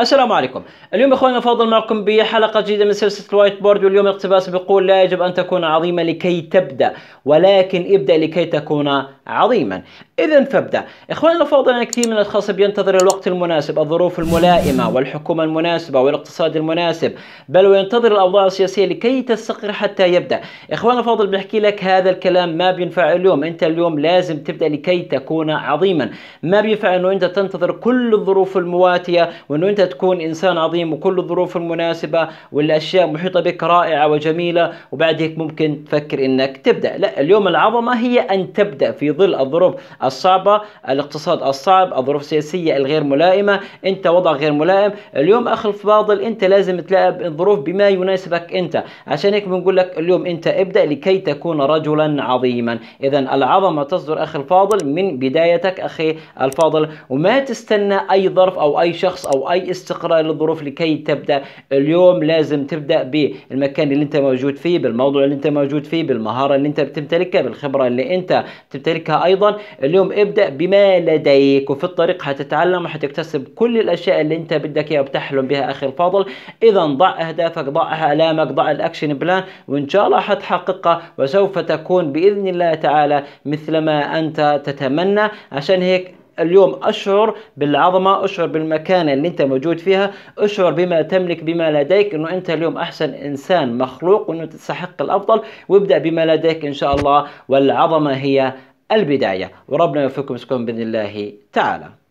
السلام عليكم اليوم اخواننا الفاضل معكم بحلقه جديده من سلسله الوايت بورد واليوم الاقتباس بيقول لا يجب ان تكون عظيمه لكي تبدا ولكن ابدا لكي تكون عظيما إذا فابدأ إخواني الأفاضل أنا كثير من الأشخاص بينتظر الوقت المناسب الظروف الملائمة والحكومة المناسبة والاقتصاد المناسب بل وينتظر الأوضاع السياسية لكي تستقر حتى يبدأ إخواني الأفاضل بحكي لك هذا الكلام ما بينفع اليوم أنت اليوم لازم تبدأ لكي تكون عظيما ما بينفع أنه أنت تنتظر كل الظروف المواتية وأنه أنت تكون إنسان عظيم وكل الظروف المناسبة والأشياء محيطة بك رائعة وجميلة وبعد هيك ممكن تفكر أنك تبدأ لا اليوم العظمة هي أن تبدأ في ظل الظروف الصعبة الاقتصاد الصعب الظروف السياسية الغير ملائمة انت وضع غير ملائم اليوم اخ الفاضل انت لازم تلاعب الظروف بما يناسبك انت عشان هيك بنقول لك اليوم انت ابدأ لكي تكون رجلا عظيما اذا العظمة تصدر اخي الفاضل من بدايتك اخي الفاضل وما تستنى اي ظرف او اي شخص او اي استقرار للظروف لكي تبدأ اليوم لازم تبدأ بالمكان اللي انت موجود فيه بالموضوع اللي انت موجود فيه بالمهارة اللي انت بتمتلكها بالخبرة اللي انت بتمتلكها هشاركها ايضا اليوم ابدا بما لديك وفي الطريق هتتعلم وهتكتسب كل الاشياء اللي انت بدك اياها وبتحلم بها اخي الفاضل اذا ضع اهدافك ضع الامك ضع الاكشن بلان وان شاء الله حتحققها وسوف تكون باذن الله تعالى مثل ما انت تتمنى عشان هيك اليوم اشعر بالعظمه اشعر بالمكانه اللي انت موجود فيها اشعر بما تملك بما لديك انه انت اليوم احسن انسان مخلوق وانه تستحق الافضل وابدا بما لديك ان شاء الله والعظمه هي البداية وربنا يوفقكم سكون بإذن الله تعالى